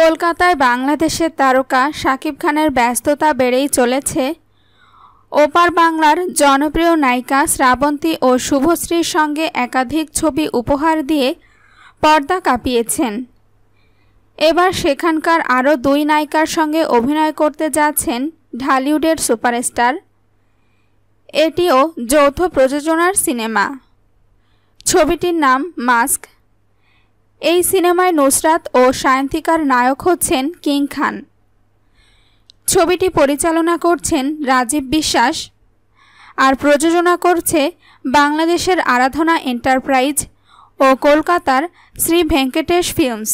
কলকাতায় বাংলাদেশের তারকা শাকিব খানের ব্যস্ততা বেড়েই চলেছে ওপার বাংলার জনপ্রিয় নায়িকা শ্রাবন্তী ও শুভশ্রীর সঙ্গে একাধিক ছবি উপহার দিয়ে পর্দা কাঁপিয়েছেন এবার সেখানকার আরও দুই নায়িকার সঙ্গে অভিনয় করতে যাচ্ছেন ঢালিউডের সুপারস্টার এটিও যৌথ প্রযোজনার সিনেমা ছবিটির নাম মাস্ক এই সিনেমায় নুসরাত ও সায়ন্তিকার নায়ক হচ্ছেন কিং খান ছবিটি পরিচালনা করছেন রাজীব বিশ্বাস আর প্রযোজনা করছে বাংলাদেশের আরাধনা এন্টারপ্রাইজ ও কলকাতার শ্রী ভেঙ্কটেশ ফিল্মস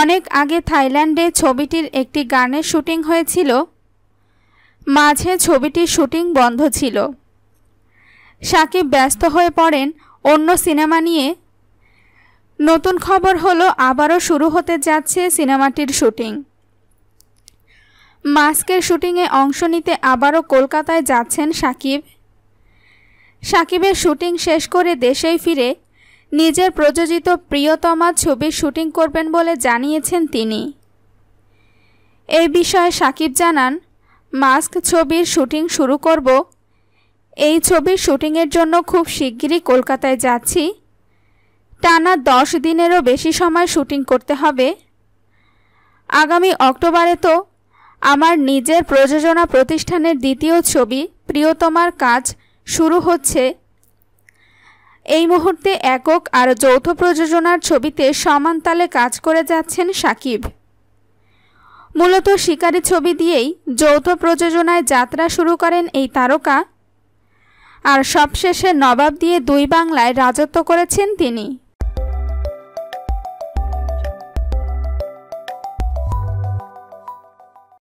অনেক আগে থাইল্যান্ডে ছবিটির একটি গানের শুটিং হয়েছিল মাঝে ছবিটির শুটিং বন্ধ ছিল সাকিব ব্যস্ত হয়ে পড়েন অন্য সিনেমা নিয়ে নতুন খবর হলো আবারও শুরু হতে যাচ্ছে সিনেমাটির শুটিং মাস্কের শুটিংয়ে অংশ নিতে আবারও কলকাতায় যাচ্ছেন সাকিব সাকিবের শুটিং শেষ করে দেশেই ফিরে নিজের প্রযোজিত প্রিয়তমা ছবির শুটিং করবেন বলে জানিয়েছেন তিনি এই বিষয়ে সাকিব জানান মাস্ক ছবির শুটিং শুরু করব এই ছবির শুটিংয়ের জন্য খুব শিগগিরই কলকাতায় যাচ্ছি টানা দশ দিনেরও বেশি সময় শুটিং করতে হবে আগামী অক্টোবরে তো আমার নিজের প্রযোজনা প্রতিষ্ঠানের দ্বিতীয় ছবি প্রিয়তমার কাজ শুরু হচ্ছে এই মুহূর্তে একক আর যৌথ প্রযোজনার ছবিতে সমান তালে কাজ করে যাচ্ছেন সাকিব মূলত শিকারী ছবি দিয়েই যৌথ প্রযোজনায় যাত্রা শুরু করেন এই তারকা আর সবশেষে নবাব দিয়ে দুই বাংলায় রাজত্ব করেছেন তিনি